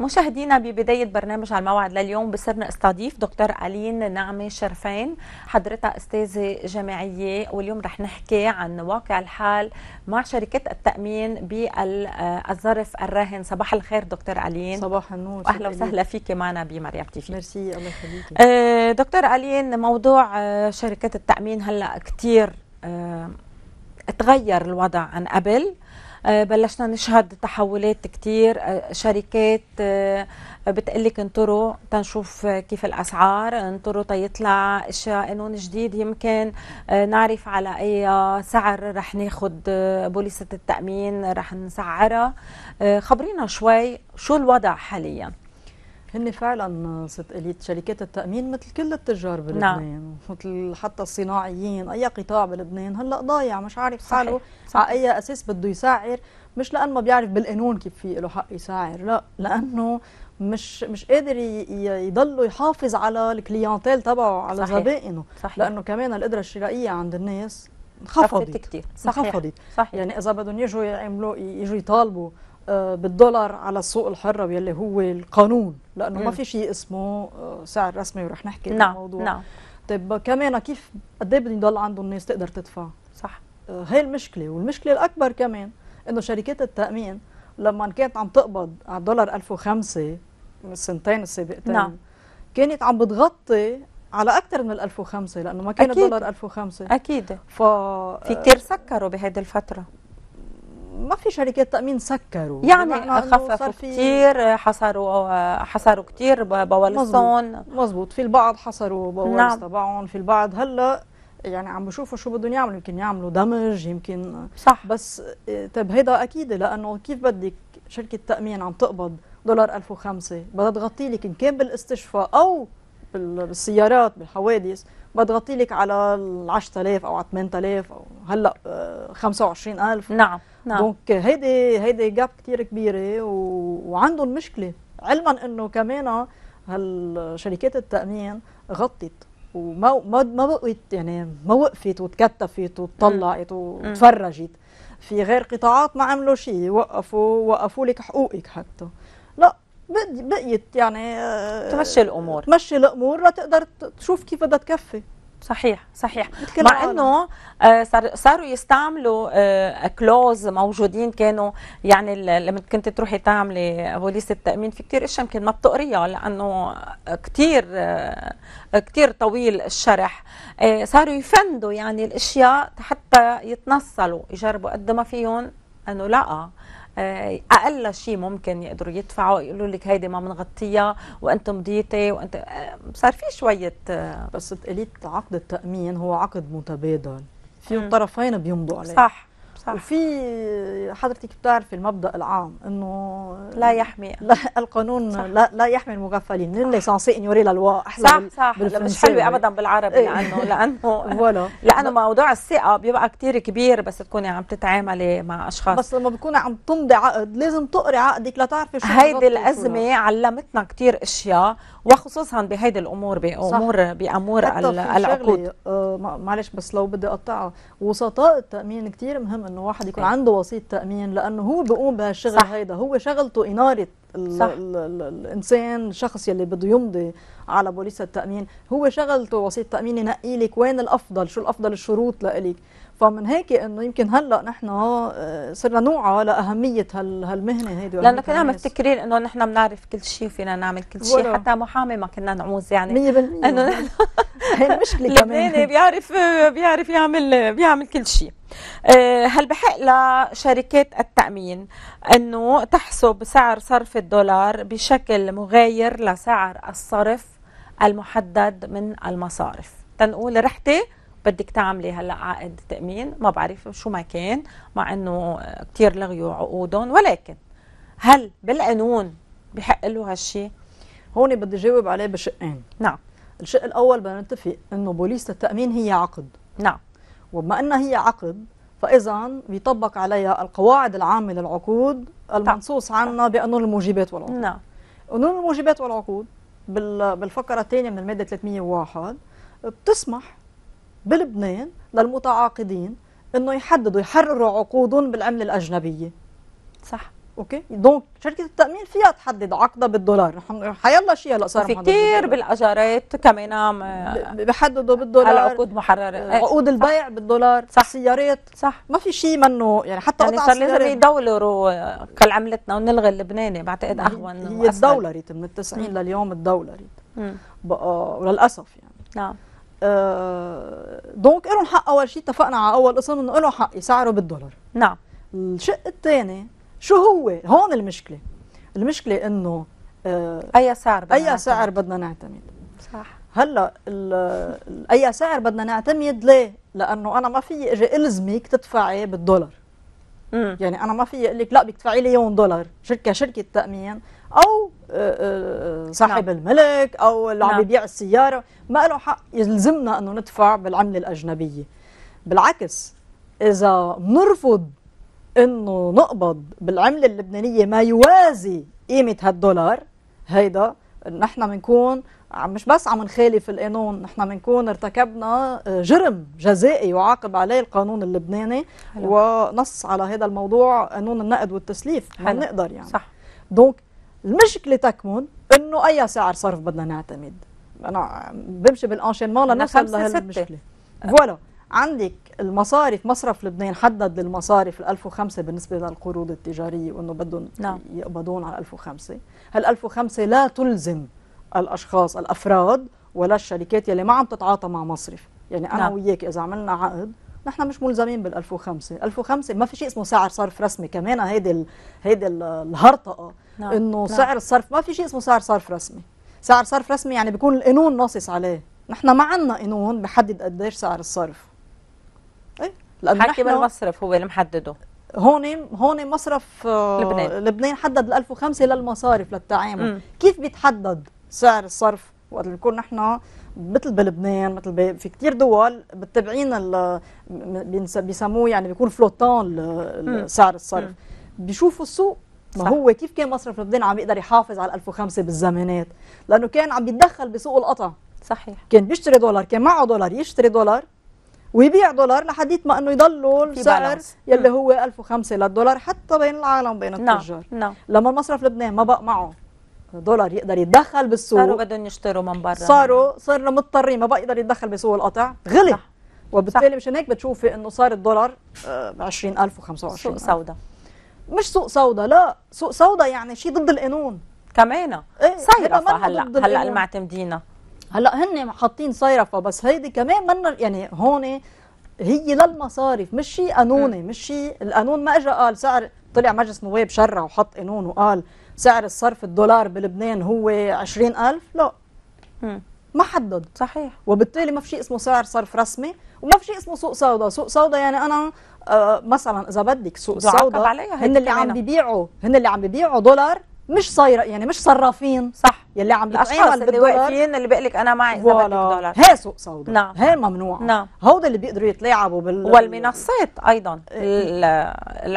مشاهدينا ببداية برنامج على الموعد لليوم بصرنا استضيف دكتور ألين نعمة شرفين حضرتها أستاذة جامعية واليوم رح نحكي عن واقع الحال مع شركة التأمين بالظرف الراهن صباح الخير دكتور ألين صباح النور أهلا وسهلا فيكي معنا بمريم تيفي ميرسي الله يخليكي آه، دكتور ألين موضوع آه، شركة التأمين هلأ كتير آه، تغير الوضع عن قبل آه، بلشنا نشهد تحولات كتير آه، شركات آه، بتقلك انطروا تنشوف كيف الاسعار انطروا تيطلع اشياء قانون جديد يمكن نعرف على اي سعر رح ناخد بوليصه التامين رح نسعرها خبرينا شوي شو الوضع حاليا هن فعلا ست اليت شركات التامين مثل كل التجار نعم. بلبنان نعم. مثل حتى الصناعيين اي قطاع بلبنان هلا ضايع مش عارف حاله صحيح. على اي اساس بده يسعر مش لانه ما بيعرف بالقانون كيف في له حق يسعر لا لانه مش مش قادر يضل يحافظ على الكليانتيل تبعه على زبائنه لانه كمان القدره الشرائيه عند الناس انخفضت كثير صحيح. انخفضت صحيح. يعني اذا بدهم يجوا يعملوا يجوا يطالبوا آه، بالدولار على السوق الحرة يلي هو القانون لأنه ما في شيء اسمه آه، سعر رسمي ورح نحكي نعم الموضوع نعم طيب كمان كيف قد ايه بده يضل عنده الناس تقدر تدفع صح هي آه، المشكلة والمشكلة الأكبر كمان إنه شركات التأمين لما كانت عم تقبض على الدولار 1005 من السنتين السابقتين نعم. كانت عم بتغطي على اكثر من ال 1005 لانه ما كان الدولار 1005 اكيد ف في كثير سكروا بهيدي الفتره ما في شركات تامين سكروا يعني خففوا كثير حصروا حصروا كثير بوالصون مزبوط في البعض حصروا بوالص نعم. تبعهم في البعض هلا يعني عم بشوفوا شو بدهم يعملوا يمكن يعملوا دمج يمكن صح بس آه، طيب هيدا اكيد لانه كيف بدك شركه تامين عم تقبض دولار 1005 بدها تغطي لك ان كان بالاستشفاء او بالسيارات بالحوادث بتغطي لك على ال 10000 او على 8000 او هلا 25000 آه، نعم نعم دونك هيدي هيدي جاب كثير كبيره و... وعندهم مشكله علما انه كمان هالشركات التامين غطت وما ما ما بقيت يعني ما وقفت وتكتفت وتطلعت وتفرجت في غير قطاعات ما عملوا شيء وقفوا وقفوا لك حقوقك حتى لا بقيت يعني آه، تمشي الامور تمشي الامور لتقدر تشوف كيف بدها تكفي صحيح صحيح مع انه آه، صاروا يستعملوا كلوز آه، موجودين كانوا يعني لما كنت تروحي تعملي بوليس التامين في كثير اشياء يمكن ما بتقريها لانه كثير كثير طويل الشرح صاروا يفندوا يعني الاشياء حتى يتنصلوا يجربوا قد ما فيهم انه لا آه، اقل شيء ممكن يقدروا يدفعوا يقولوا لك هيدي ما بنغطيها وانت مضيتي آه، وانت صار في شويه آه، بس تقليد عقد التامين هو عقد متبادل فيه الطرفين بيمضوا عليه صح صح. وفي حضرتك بتعرفي المبدا العام انه لا يحمي لا القانون لا لا يحمي المغفلين اللي سانسي انيوري لا لوا احلى صح صح مش حلوه ابدا بالعربي إيه. لانه لانه لانه موضوع الثقه بيبقى كثير كبير بس تكوني عم تتعاملي مع اشخاص بس لما بتكوني عم تمضي عقد لازم تقري عقدك لتعرفي شو هيدي الازمه علمتنا كثير اشياء وخصوصا بهيدي الامور بامور بامور العقود آه، معلش بس لو بدي اقطعها وسطاء التامين كثير مهم انه واحد يكون إيه. عنده وسيط تامين لانه هو بيقوم بهالشغل هيدا هو شغلته اناره الانسان الشخص يلي بده يمضي على بوليس التامين هو شغلته وسيط تامين ينقي لك وين الافضل شو الافضل الشروط لإلك فمن هيك انه يمكن هلا نحن آه، صرنا نوعى لاهميه هالمهنه هيدي لانه كنا مفتكرين انه نحن بنعرف كل شيء وفينا نعمل كل شيء حتى محامي ما كنا نعوز يعني 100% انه هي المشكله كمان لبناني بيعرف بيعرف يعمل بيعمل كل شيء آه، هل بحق لشركات التأمين أنه تحسب سعر صرف الدولار بشكل مغاير لسعر الصرف المحدد من المصارف تنقول رحتي بدك تعملي هلا عقد تأمين ما بعرف شو ما كان مع أنه كثير لغيوا عقودهم ولكن هل بالقانون بحق له هالشيء هون بدي جاوب عليه بشقين نعم الشيء الأول بدنا نتفق أنه بوليس التأمين هي عقد نعم وبما أنها هي عقد فإذا بيطبق عليها القواعد العامة للعقود المنصوص عنها بقانون الموجبات والعقود نعم قانون الموجبات والعقود بالفقرة الثانية من المادة 301 بتسمح بلبنان للمتعاقدين انه يحددوا يحرروا عقودهم بالعمله الاجنبيه صح اوكي دونك شركه التامين فيها تحدد عقده بالدولار حيلا شيء هلا صار في كثير بالاجارات كمان آه، بحددوا بالدولار العقود محرره آه، إيه، عقود البيع بالدولار صح السيارات صح ما في شيء منه يعني حتى يعني صار لازم يدولروا آه، كالعملتنا ونلغي اللبناني بعتقد اهون هي الدولرت من التسعين لليوم الدولرت بقى وللاسف يعني نعم آه دونك لهم حق اول شيء اتفقنا على اول قسم انه لهم حق يسعروا بالدولار نعم الشق الثاني شو هو هون المشكله المشكله انه آه اي سعر بدنا اي نعتمد. سعر بدنا نعتمد صح هلا اي سعر بدنا نعتمد ليه لانه انا ما في اجي الزمك تدفعي بالدولار مم. يعني انا ما في اقول لك لا بدك تدفعي لي يوم دولار شركه شركه تامين او آه، آه، نعم. صاحب نعم. الملك او اللي عم نعم. يبيع السياره ما له حق يلزمنا انه ندفع بالعمله الاجنبيه بالعكس اذا بنرفض انه نقبض بالعملة اللبنانية ما يوازي قيمة هالدولار هيدا نحن بنكون مش بس عم نخالف القانون نحن بنكون ارتكبنا آه، جرم جزائي يعاقب عليه القانون اللبناني حلو. ونص على هذا الموضوع قانون النقد والتسليف ما نقدر يعني صح دونك المشكله تكمن انه اي سعر صرف بدنا نعتمد انا بمشي بالانشينمون لنوصل لهالمشكله فوالا عندك المصارف مصرف لبنان حدد للمصارف ال 1005 بالنسبه للقروض التجاريه وانه بدهم نعم. يقبضون على 1005 هال 1005 لا تلزم الاشخاص الافراد ولا الشركات يلي ما عم تتعاطى مع مصرف يعني انا نعم. وياك اذا عملنا عقد نحن مش ملزمين بال 1005 1005 ما في شيء اسمه سعر صرف رسمي كمان هيدي هيدي الهرطقه نعم. انه نعم. سعر الصرف ما في شيء اسمه سعر صرف رسمي سعر صرف رسمي يعني بيكون القانون ناصص عليه نحن ما عندنا قانون بحدد قديش سعر الصرف لان بالمصرف هو اللي محدده هون هون مصرف آه، لبنان لبنان حدد ال 1005 للمصارف للتعامل م. كيف بيتحدد سعر الصرف وقت بنكون نحن مثل بلبنان مثل في كثير دول متبعين بيسموه يعني بيكون فلوتان سعر الصرف بيشوفوا السوق ما صح. هو كيف كان مصرف لبنان عم يقدر يحافظ على 1005 بالزمانات لانه كان عم يتدخل بسوق القطع صحيح كان بيشتري دولار كان معه دولار يشتري دولار ويبيع دولار لحد ما انه يضلوا السعر يلي هو 1005 للدولار حتى بين العالم بين نعم، التجار نعم لما المصرف اللبناني ما بقى معه دولار يقدر يتدخل بالسوق صاروا بدهم يشتروا من برا صاروا صرنا مضطرين ما بقى يقدر يتدخل بسوق القطع غلي صح. وبالتالي مشان هيك بتشوفي انه صار الدولار ب 20000 و 25 سوق سوداء مش سوق سوداء لا سوق سوداء يعني شيء ضد القانون كمان إيه صايره هلا هلا المعتمدين هلا هن حاطين صيرفه بس هيدي كمان من يعني هون هي للمصارف مش شيء قانوني مش شيء القانون ما اجى قال سعر طلع مجلس نواب شرع وحط قانون وقال سعر الصرف الدولار بلبنان هو 20000 لا ما حدد صحيح وبالتالي ما في شيء اسمه سعر صرف رسمي وما في شيء اسمه سوق سوداء سوق سوداء يعني انا آه مثلا اذا بدك سوق سوداء هن اللي عم بيبيعوا هن اللي عم بيبيعوا دولار مش صايره يعني مش صرافين صح يلي عم الاشخاص اللي واقفين اللي بيقول لك انا معي 70 دولار هي سوق سوداء نعم هي ممنوعه نعم هودا اللي بيقدروا يتلاعبوا بال والمنصات ايضا إيه. هن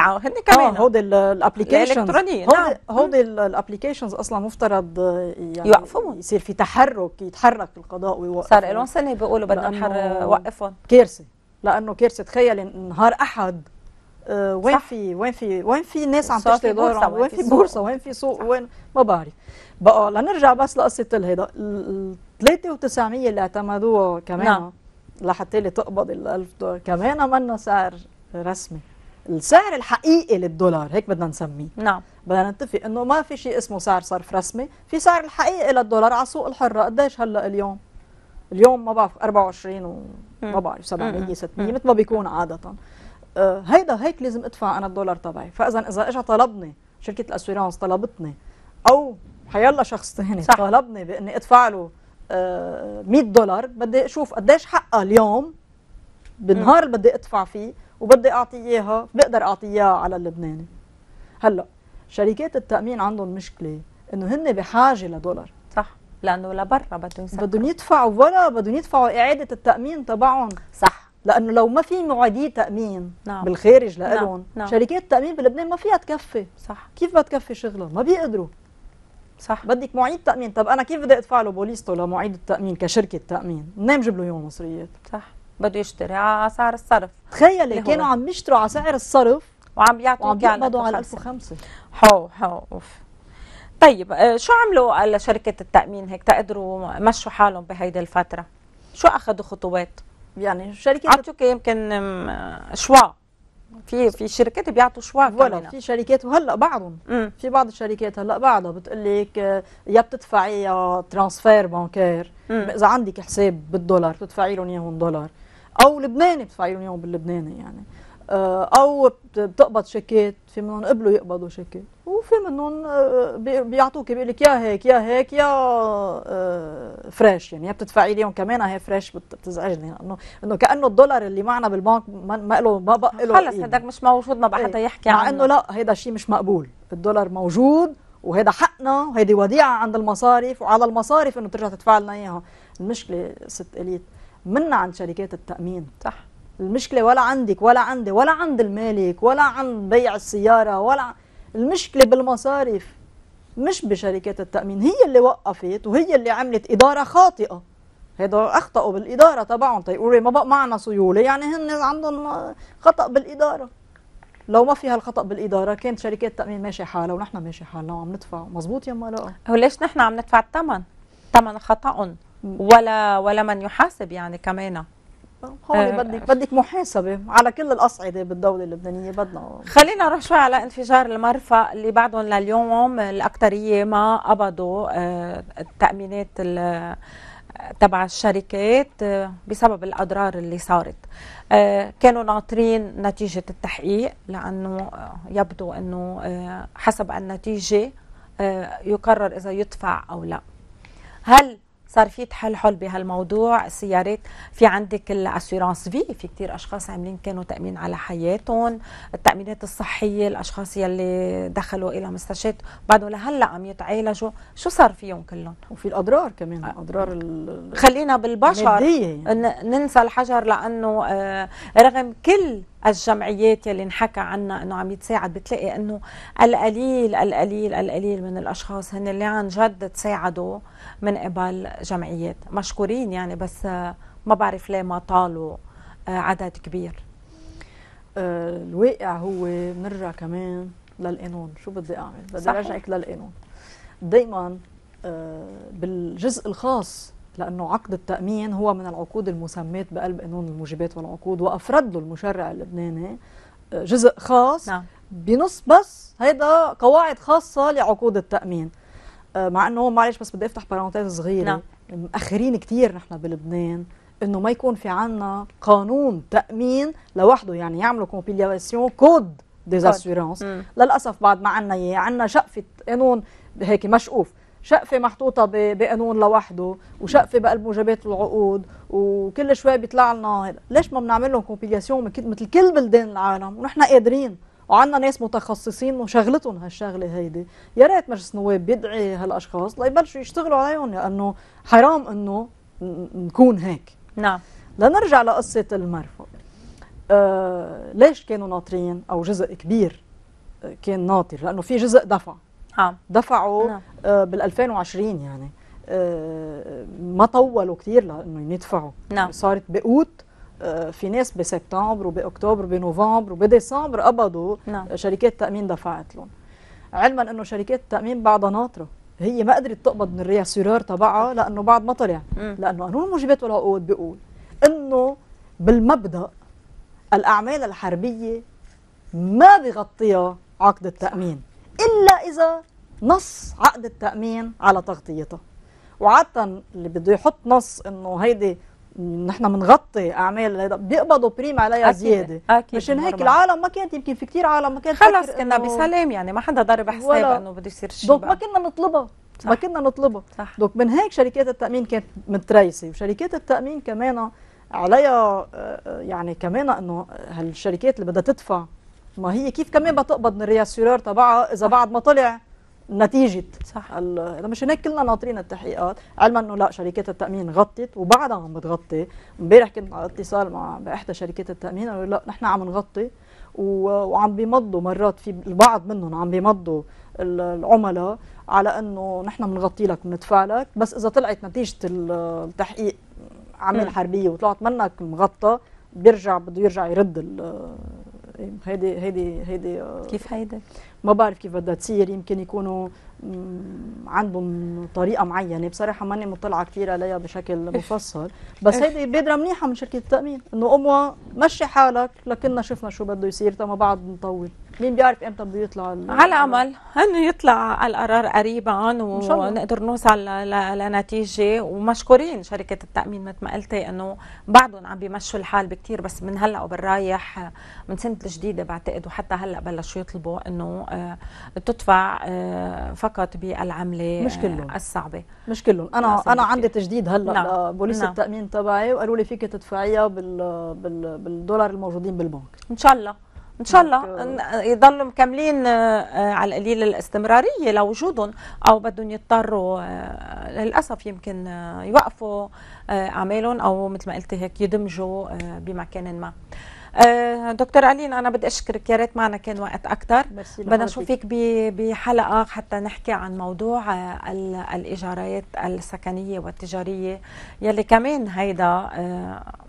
آه، كمان اه هودي الابلكيشنز الالكترونيه نعم هودي الابلكيشنز اصلا مفترض يعني يوقفوهم يصير في تحرك يتحرك القضاء ويوقف صار لهم سنه بيقولوا بدنا نحرر وقفهم كارثه لانه كارثه تخيل نهار احد آه، وين في وين في وين في ناس عم تشتري دولار وين في بورصه وين في سوق وين ما بعرف بقى لنرجع بس لقصه الهيدا ال 3900 اللي اعتمدوها كمان نعم. لحتى اللي تقبض ال 1000 دولار كمان منا سعر رسمي السعر الحقيقي للدولار هيك بدنا نسميه نعم بدنا نتفق انه ما في شيء اسمه سعر صرف رسمي في سعر الحقيقي للدولار على سوق الحره قديش هلا اليوم اليوم ما بعرف 24 وما بعرف 700 600 مثل ما بيكون عاده آه، هيدا هيك لازم ادفع انا الدولار تبعي فاذا اذا اجى طلبني شركه الاسيرانس طلبتني او حيالله شخص ثاني طلبني باني ادفع له 100 آه، دولار بدي اشوف قديش حقها اليوم بالنهار اللي بدي ادفع فيه وبدي اعطي اياها بقدر اعطيها اياها على اللبناني هلا شركات التامين عندهم مشكله انه هن بحاجه لدولار صح لانه لبرا بدهم بدهم يدفعوا ولا بدهم يدفعوا اعاده التامين تبعهم صح لانه لو ما في معادي تامين نعم. بالخارج لهم نعم. نعم. شركات التامين بلبنان ما فيها تكفي صح كيف بدها تكفي شغلها ما بيقدروا صح بدك معيد تامين طب انا كيف بدي ادفع له بوليستو لمعيد التامين كشركه تامين منين بجيب له يوم مصريات صح بده يشتري على سعر الصرف تخيلي كانوا عم يشتروا على سعر الصرف وعم يعطوك وعم يقبضوا على 1005 حو حو اوف طيب آه، شو عملوا شركه التامين هيك تقدروا مشوا حالهم بهيدي الفتره شو اخذوا خطوات يعني شركه عطوا يمكن شوا في في شركات بيعطوا شوا فوالا في شركات وهلا بعضهم في بعض الشركات هلا بعضها بتقول لك آه، يا بتدفعي يا ترانسفير بانكير اذا عندك حساب بالدولار بتدفعي لهم اياهم دولار او لبناني بتدفعي لهم اياهم باللبناني يعني آه، او بتقبض شيكات في منهم قبلوا يقبضوا شيكات وفي منهم آه، بيعطوك بيقول لك يا هيك يا هيك يا فريش آه، يعني يا بتدفعي ليهم كمان هي فريش بتزعجني لانه يعني انه كانه الدولار اللي معنا بالبنك ما له ما بقى له خلص هداك مش موجود ما بقى إيه. حدا يحكي عنه مع انه لا هيدا شيء مش مقبول الدولار موجود وهيدا حقنا وهيدي وديعه عند المصارف وعلى المصارف انه ترجع تدفع لنا اياها المشكله ست اليت منا عند شركات التامين صح المشكلة ولا عندك ولا عندي ولا عند المالك ولا عند بيع السيارة ولا المشكلة بالمصارف مش بشركات التأمين هي اللي وقفت وهي اللي عملت إدارة خاطئة هيدا أخطأوا بالإدارة تبعهم تيقولوا طيب، ما بقى معنا سيولة يعني هن عندهم خطأ بالإدارة لو ما في هالخطا بالاداره كانت شركات التامين ماشي حالها ونحن ماشي حالنا وعم ندفع مزبوط يا ملاء هو ليش نحن عم ندفع الثمن ثمن خطا ولا ولا من يحاسب يعني كمان هون آه بدك بدك محاسبه على كل الاصعده بالدوله اللبنانيه بدنا خلينا نروح شوي على انفجار المرفأ اللي بعدهم لليوم الاكثريه ما قبضوا آه، التامينات تبع الشركات آه، بسبب الاضرار اللي صارت آه، كانوا ناطرين نتيجه التحقيق لانه يبدو انه حسب النتيجه يقرر اذا يدفع او لا هل صار في تحلحل بهالموضوع سيارات في عندك الاسيرانس في في كثير اشخاص عاملين كانوا تامين على حياتهم التامينات الصحيه الاشخاص يلي دخلوا الى مستشفيات بعدهم لهلا عم يتعالجوا شو صار فيهم كلهم وفي الاضرار كمان آه. اضرار خلينا بالبشر يعني. ننسى الحجر لانه آه، رغم كل الجمعيات يلي انحكى عنها انه عم يتساعد بتلاقي انه القليل القليل القليل من الاشخاص هن اللي عن جد تساعدوا من قبل جمعيات مشكورين يعني بس ما بعرف ليه ما طالوا آه، عدد كبير آه، الواقع هو بنرجع كمان للقانون شو بدي اعمل بدي ارجعك للقانون دائما آه، بالجزء الخاص لأنه عقد التأمين هو من العقود المسماة بقلب قانون الموجبات والعقود وأفرد له المشرع اللبناني آه، جزء خاص نعم. بنص بس هيدا قواعد خاصة لعقود التأمين آه، مع أنه معلش بس بدي أفتح بارانتيز صغيرة نعم. مأخرين كثير نحن بلبنان انه ما يكون في عنا قانون تامين لوحده يعني يعملوا كومبيلياسيون كود ديزاسيورانس للاسف بعد ما عنا اياه عنا شقفه قانون هيك مشقوف شقفه محطوطه بقانون لوحده وشقفه بقلب موجبات العقود وكل شوي بيطلع لنا ليش ما بنعمل لهم كومبيلياسيون مثل كل بلدان العالم ونحن قادرين وعندنا ناس متخصصين وشغلتهم هالشغله هيدي يا ريت مجلس النواب بيدعي هالاشخاص ليبلشوا يشتغلوا عليهم لانه حرام انه نكون هيك نعم لنرجع لقصه المرفق آه ليش كانوا ناطرين او جزء كبير آه، كان ناطر لانه في جزء دفع نعم. دفعوا نعم. آه، بال 2020 يعني آه، ما طولوا كثير لانه يدفعوا نعم. صارت بقوت آه، في ناس بسبتمبر وباكتوبر وبنوفمبر وبديسمبر قبضوا نعم. شركات التامين دفعت لهم علما انه شركات التامين بعدها ناطره هي ما قدرت تقبض من الرياسيرار تبعها لانه بعد ما طلع لانه قانون الموجبات والعقود بيقول انه بالمبدا الاعمال الحربيه ما بغطيها عقد التامين الا اذا نص عقد التأمين على تغطيتها وعادة اللي بده يحط نص انه هيدي نحن بنغطي اعمال بيقبضوا بريم عليها زياده أكيد مشان هيك العالم ما كانت يمكن في كثير عالم ما كانت خلص كنا بسلام يعني ما حدا ضرب حسابه انه بده يصير شيء دوك ما كنا نطلبها صح. ما كنا نطلبها صح. دوك من هيك شركات التامين كانت متريسه وشركات التامين كمان عليها آه، يعني كمان انه هالشركات اللي بدها تدفع ما هي كيف كمان بتقبض من الرياسيورار تبعها اذا بعد ما طلع نتيجه صح اذا مش هناك كلنا ناطرين التحقيقات علما انه لا شركات التامين غطت وبعدها عم بتغطي امبارح كنت على اتصال مع احدى شركات التامين قالوا لا نحن عم نغطي وعم بيمضوا مرات في البعض منهم عم بيمضوا العملاء على انه نحن بنغطي لك وبندفع لك بس اذا طلعت نتيجه التحقيق عمل حربيه وطلعت منك مغطى بيرجع بده يرجع يرد هيدي هيدي هيدي كيف هيدا؟ ما بعرف كيف بدها تصير يمكن يكونوا عندهم طريقه معينه بصراحه ماني مطلعه كثير عليها بشكل مفصل بس هيدي بادره منيحه من شركه التامين انه امها مشي حالك لكنا شفنا شو بده يصير ما بعد نطول مين بيعرف امتى بيطلع على امل انه يطلع القرار قريبا ونقدر نوصل لنتيجه ومشكورين شركه التامين مثل ما قلتي انه بعدهم عم بيمشوا الحال بكثير بس من هلا وبالرايح من سنه الجديده بعتقد وحتى هلا بلشوا يطلبوا انه آه، تدفع آه، فقط بالعمله آه، مش كلهم الصعبه مش كلهم انا انا عندي تجديد هلا نعم. لبوليس نعم. التامين تبعي وقالوا لي فيك تدفعيها بال بالدولار الموجودين بالبنك ان شاء الله ان شاء الله يضلوا مكملين آه، آه، على القليل الاستمراريه لوجودهم او بدهم يضطروا آه، للاسف يمكن يوقفوا اعمالهم او مثل ما قلتي هيك يدمجوا بمكان ما دكتور ألين أنا بدي أشكرك يا ريت معنا كان وقت أكثر بدنا نشوفك بحلقة حتى نحكي عن موضوع الإيجارات السكنية والتجارية يلي كمان هيدا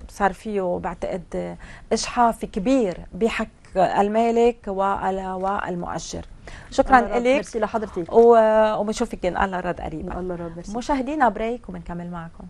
صار فيه بعتقد إجحاف كبير بحق المالك والمؤشر شكرا لك ميرسي لحضرتك وبنشوفك ان الله رد قريبا الله رد مشاهدينا بريك وبنكمل معكم